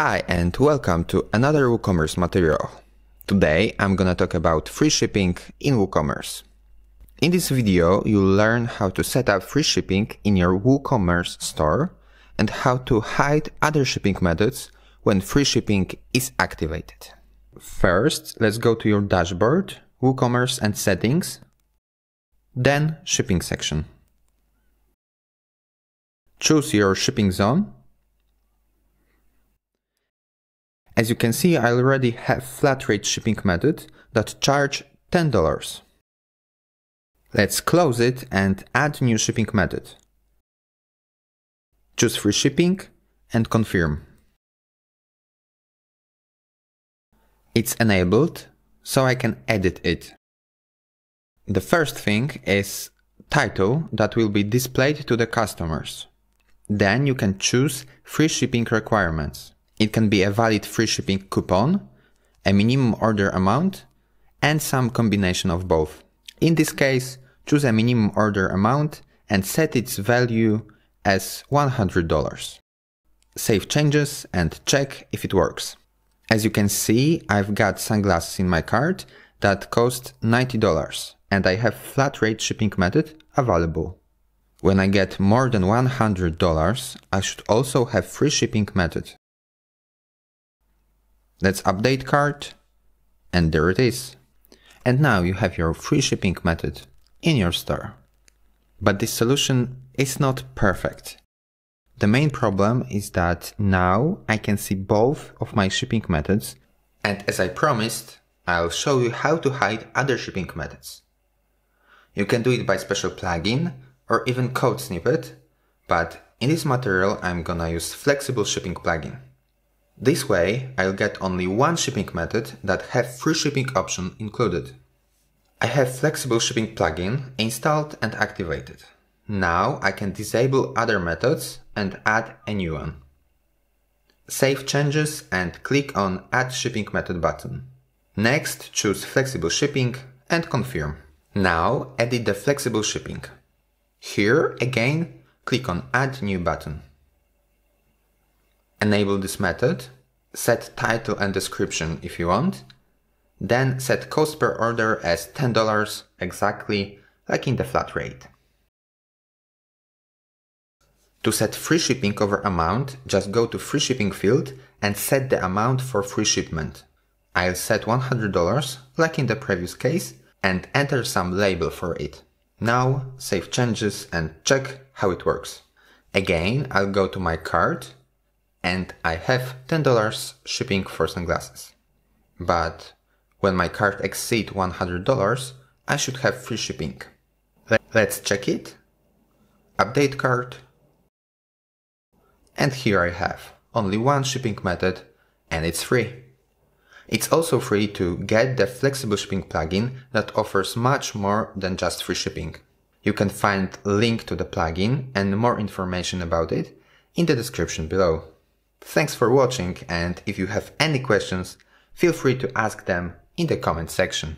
Hi and welcome to another WooCommerce material. Today I'm gonna talk about free shipping in WooCommerce. In this video you'll learn how to set up free shipping in your WooCommerce store and how to hide other shipping methods when free shipping is activated. First, let's go to your dashboard, WooCommerce and settings, then shipping section. Choose your shipping zone As you can see, I already have flat rate shipping method that charge $10. Let's close it and add new shipping method. Choose free shipping and confirm. It's enabled, so I can edit it. The first thing is title that will be displayed to the customers. Then you can choose free shipping requirements. It can be a valid free shipping coupon, a minimum order amount, and some combination of both. In this case, choose a minimum order amount and set its value as $100. Save changes and check if it works. As you can see, I've got sunglasses in my cart that cost $90 and I have flat rate shipping method available. When I get more than $100, I should also have free shipping method. Let's update cart and there it is. And now you have your free shipping method in your store. But this solution is not perfect. The main problem is that now I can see both of my shipping methods and as I promised, I'll show you how to hide other shipping methods. You can do it by special plugin or even code snippet, but in this material I'm gonna use flexible shipping plugin. This way, I'll get only one shipping method that have free shipping option included. I have flexible shipping plugin installed and activated. Now I can disable other methods and add a new one. Save changes and click on Add Shipping Method button. Next, choose Flexible Shipping and confirm. Now edit the flexible shipping. Here again, click on Add New button enable this method, set title and description if you want, then set cost per order as $10 exactly like in the flat rate. To set free shipping over amount, just go to free shipping field and set the amount for free shipment. I'll set $100 like in the previous case and enter some label for it. Now save changes and check how it works. Again, I'll go to my cart and I have $10 shipping for sunglasses. But when my cart exceed $100, I should have free shipping. Let's check it. Update cart. And here I have only one shipping method and it's free. It's also free to get the flexible shipping plugin that offers much more than just free shipping. You can find link to the plugin and more information about it in the description below. Thanks for watching and if you have any questions, feel free to ask them in the comment section.